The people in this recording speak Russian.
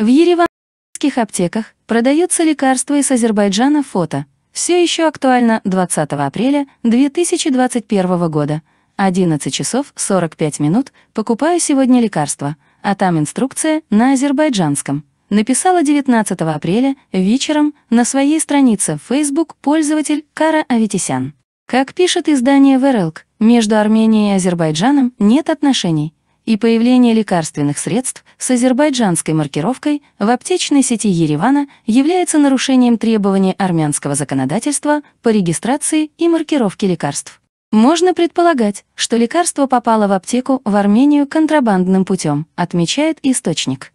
В ереванских аптеках продаются лекарства из Азербайджана фото. Все еще актуально 20 апреля 2021 года. 11 часов 45 минут. Покупаю сегодня лекарства, а там инструкция на азербайджанском. Написала 19 апреля вечером на своей странице в Facebook пользователь Кара Аветисян. Как пишет издание Верелк, между Арменией и Азербайджаном нет отношений, и появление лекарственных средств с азербайджанской маркировкой в аптечной сети Еревана является нарушением требований армянского законодательства по регистрации и маркировке лекарств. Можно предполагать, что лекарство попало в аптеку в Армению контрабандным путем, отмечает источник.